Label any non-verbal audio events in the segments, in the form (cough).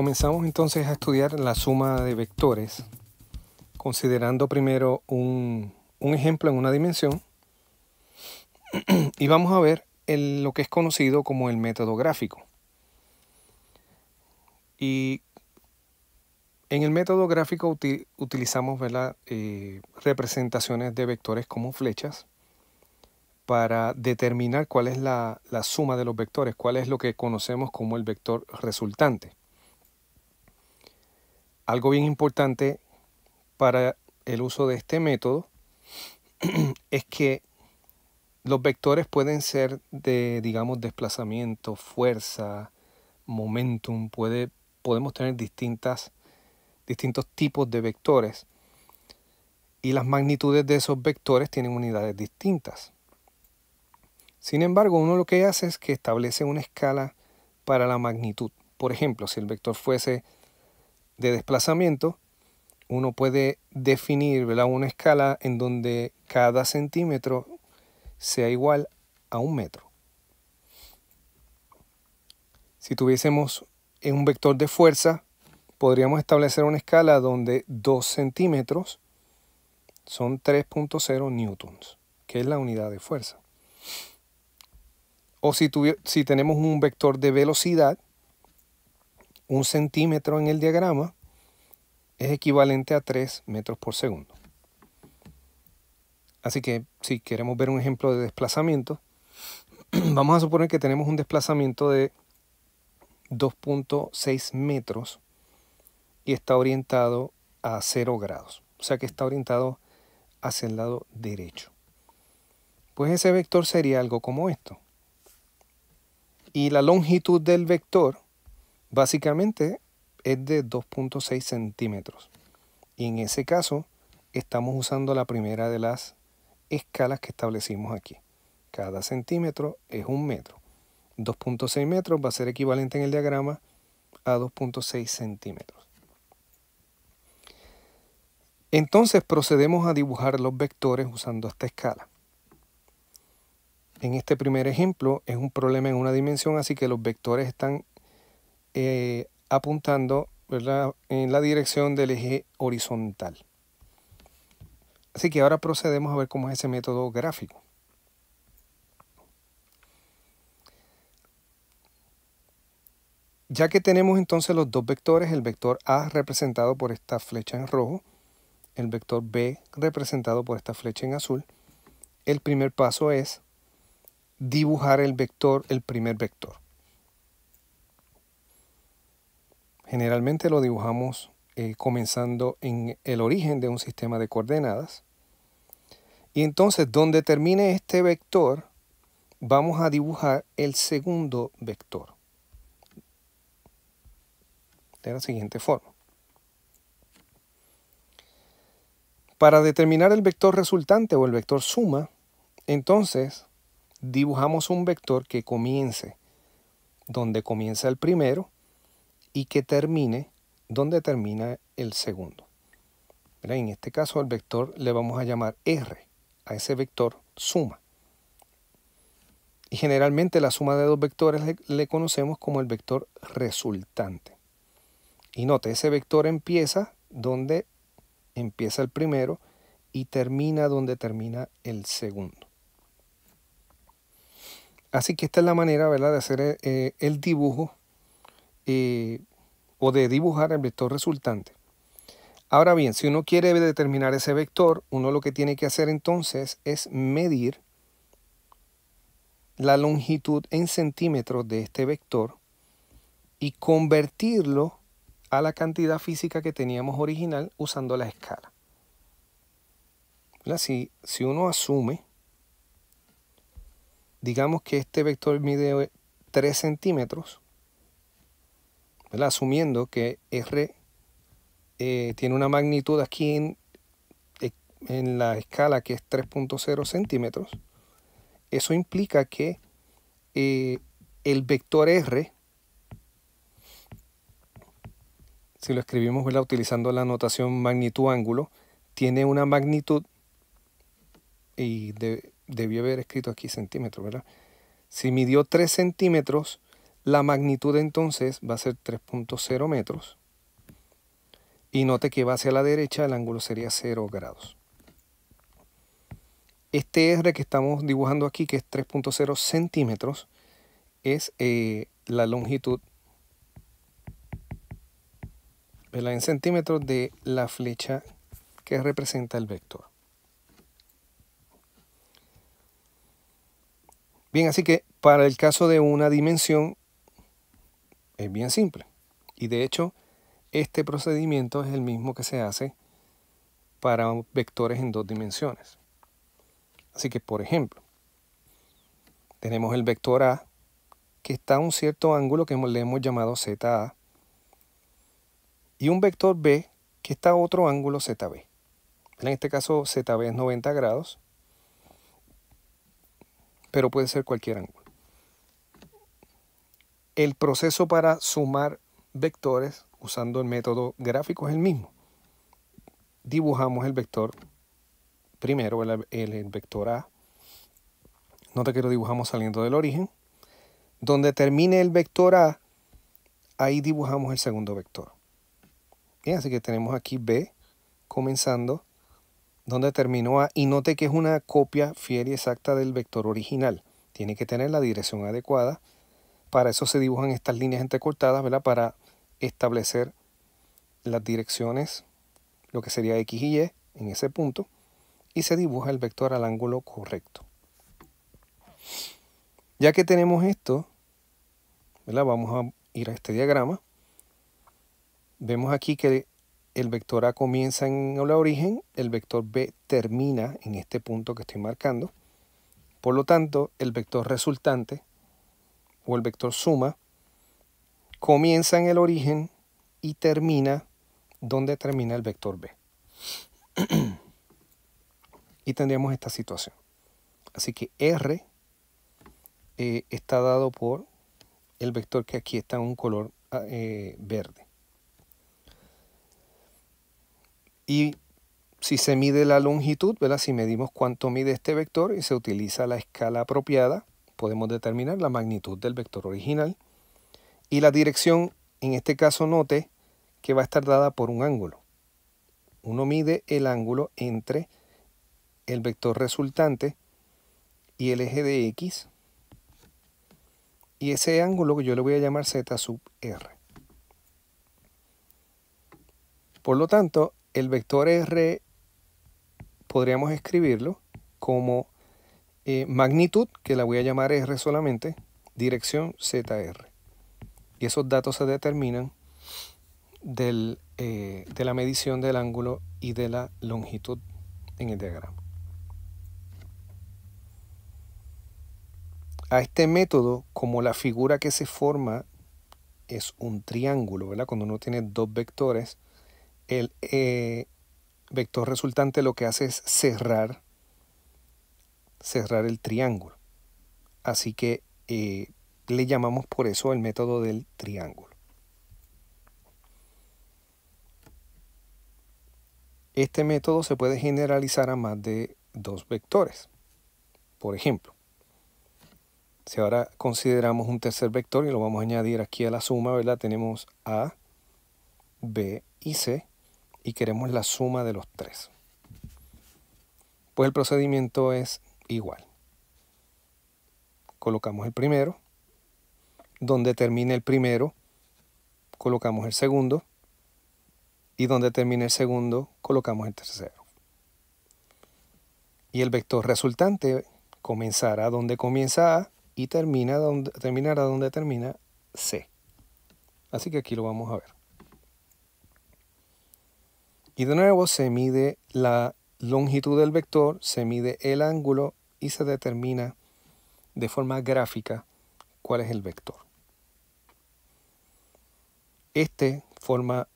Comenzamos entonces a estudiar la suma de vectores, considerando primero un, ejemplo en una dimensión (clears throat) y vamos a ver lo que es conocido como el método gráfico. Y en el método gráfico utilizamos eh, representaciones de vectores como flechas para determinar cuál es la suma de los vectores, cuál es lo que conocemos como el vector resultante. Algo bien importante para el uso de este método (clears throat) es que los vectores pueden ser de, digamos, desplazamiento, fuerza, momentum, puede, podemos tener distintas, distintos tipos de vectores y las magnitudes de esos vectores tienen unidades distintas. Sin embargo, uno lo que hace es que establece una escala para la magnitud. Por ejemplo, si el vector fuese de desplazamiento, uno puede definir una escala en donde cada centímetro sea igual a un metro. Si tuviésemos un vector de fuerza, podríamos establecer una escala donde 2 centímetros son 3.0 newtons, que es la unidad de fuerza. O si, si tenemos un vector de velocidad, un centímetro en el diagrama es equivalente a 3 metros por segundo. Así que si queremos ver un ejemplo de desplazamiento, (clears throat) vamos a suponer que tenemos un desplazamiento de 2.6 metros y está orientado a 0 grados. O sea que está orientado hacia el lado derecho. Pues ese vector sería algo como esto. Y la longitud del vector Básicamente es de 2.6 centímetros. Y en ese caso estamos usando la primera de las escalas que establecimos aquí. Cada centímetro es un metro. 2.6 metros va a ser equivalente en el diagrama a 2.6 centímetros. Entonces procedemos a dibujar los vectores usando esta escala. En este primer ejemplo es un problema en una dimensión, así que los vectores están eh, apuntando en la dirección del eje horizontal. Así que ahora procedemos a ver cómo es ese método gráfico. Ya que tenemos entonces los dos vectores, el vector A representado por esta flecha en rojo, el vector B representado por esta flecha en azul, el primer paso es dibujar el vector, el primer vector. Generalmente lo dibujamos eh, comenzando en el origen de un sistema de coordenadas. Y entonces donde termine este vector, vamos a dibujar el segundo vector. De la siguiente forma. Para determinar el vector resultante o el vector suma, entonces dibujamos un vector que comience donde comienza el primero y que termine donde termina el segundo. En este caso al vector le vamos a llamar R, a ese vector suma. Y generalmente la suma de dos vectores le, conocemos como el vector resultante. Y note, ese vector empieza donde empieza el primero y termina donde termina el segundo. Así que esta es la manera ¿verdad? de hacer eh, el dibujo eh, o de dibujar el vector resultante. Ahora bien, si uno quiere determinar ese vector, uno lo que tiene que hacer entonces es medir la longitud en centímetros de este vector y convertirlo a la cantidad física que teníamos original usando la escala. Así, si uno asume, digamos que este vector mide 3 centímetros, asumiendo que R eh, tiene una magnitud aquí en, eh, la escala que es 3.0 centímetros, eso implica que eh, el vector R, si lo escribimos utilizando la notación magnitud ángulo, tiene una magnitud, y debió haber escrito aquí centímetros, ¿verdad? Si midió 3 centímetros, la magnitud entonces va a ser 3.0 metros. Y note que va hacia la derecha, el ángulo sería 0 grados. Este R que estamos dibujando aquí, que es 3.0 centímetros, es eh, la longitud en centímetros de la flecha que representa el vector. Bien, así que para el caso de una dimensión, es bien simple. Y de hecho, este procedimiento es el mismo que se hace para vectores en dos dimensiones. Así que, por ejemplo, tenemos el vector A, que está a un cierto ángulo que le hemos llamado ZA, y un vector B, que está a otro ángulo ZB. En este caso, ZB es 90 grados, pero puede ser cualquier ángulo. El proceso para sumar vectores usando el método gráfico es el mismo. Dibujamos el vector primero, el, vector A. Nota que lo dibujamos saliendo del origen. Donde termine el vector A, ahí dibujamos el segundo vector. así que tenemos aquí B comenzando, donde terminó A. Y note que es una copia fiel y exacta del vector original. Tiene que tener la dirección adecuada para eso se dibujan estas líneas entrecortadas, ¿verdad? Para establecer las direcciones, lo que sería X y Y en ese punto, y se dibuja el vector al ángulo correcto. Ya que tenemos esto, ¿verdad? vamos a ir a este diagrama. Vemos aquí que el vector A comienza en la origen, el vector B termina en este punto que estoy marcando. Por lo tanto, el vector resultante o el vector suma comienza en el origen y termina donde termina el vector b. (clears throat) y tendríamos esta situación. Así que R eh, está dado por el vector que aquí está en un color ah, eh, verde. Y si se mide la longitud, si medimos cuánto mide este vector y se utiliza la escala apropiada, podemos determinar la magnitud del vector original y la dirección, en este caso note que va a estar dada por un ángulo. Uno mide el ángulo entre el vector resultante y el eje de X y ese ángulo que yo le voy a llamar Z sub R. Por lo tanto, el vector R podríamos escribirlo como eh, magnitud, que la voy a llamar R solamente, dirección ZR. Y esos datos se determinan eh, de la medición del ángulo y de la longitud en el diagrama. A este método, como la figura que se forma es un triángulo, Cuando uno tiene dos vectores, el eh, vector resultante lo que hace es cerrar cerrar el triángulo. Así que eh, le llamamos por eso el método del triángulo. Este método se puede generalizar a más de dos vectores. Por ejemplo, si ahora consideramos un tercer vector y lo vamos a añadir aquí a la suma, ¿verdad? Tenemos A, B y C y queremos la suma de los tres. Pues el procedimiento es igual. Colocamos el primero. Donde termine el primero, colocamos el segundo. Y donde termine el segundo, colocamos el tercero. Y el vector resultante comenzará donde comienza A y termina donde, terminará donde termina C. Así que aquí lo vamos a ver. Y de nuevo se mide la longitud del vector, se mide el ángulo y se determina de forma gráfica cuál es el vector. Este forma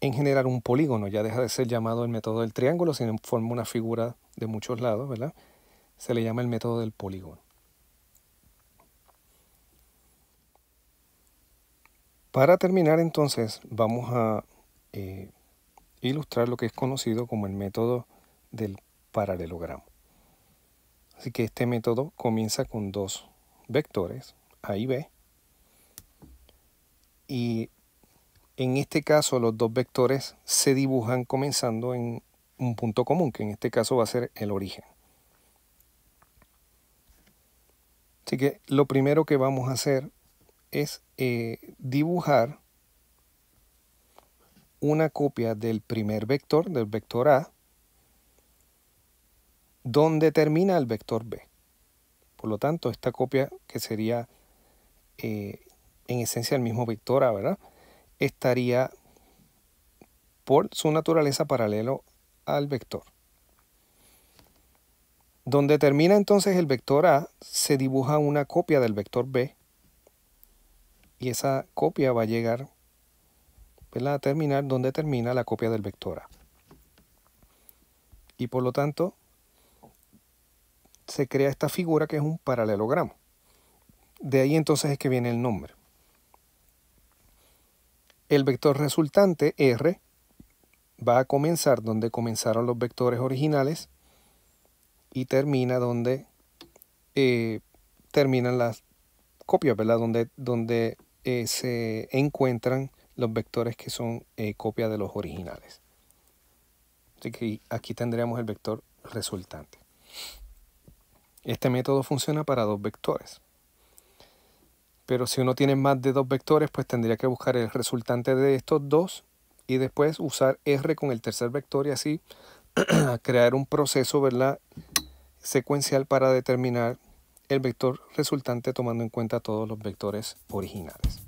en general un polígono, ya deja de ser llamado el método del triángulo, sino forma una figura de muchos lados, ¿verdad? Se le llama el método del polígono. Para terminar entonces vamos a eh, ilustrar lo que es conocido como el método del paralelogramo. Así que este método comienza con dos vectores, A y B. Y en este caso los dos vectores se dibujan comenzando en un punto común, que en este caso va a ser el origen. Así que lo primero que vamos a hacer es eh, dibujar una copia del primer vector, del vector A, donde termina el vector B. Por lo tanto, esta copia que sería eh, en esencia el mismo vector A, ¿verdad? Estaría por su naturaleza paralelo al vector. Donde termina entonces el vector A, se dibuja una copia del vector B y esa copia va a llegar a terminar donde termina la copia del vector A. Y por lo tanto, se crea esta figura que es un paralelogramo. De ahí entonces es que viene el nombre. El vector resultante R va a comenzar donde comenzaron los vectores originales y termina donde eh, terminan las copias, ¿verdad? Donde, donde eh, se encuentran los vectores que son eh, copias de los originales. Así que aquí tendríamos el vector resultante. Este método funciona para dos vectores. Pero si uno tiene más de dos vectores, pues tendría que buscar el resultante de estos dos y después usar R con el tercer vector y así (clears throat) crear un proceso ¿verdad? secuencial para determinar el vector resultante tomando en cuenta todos los vectores originales.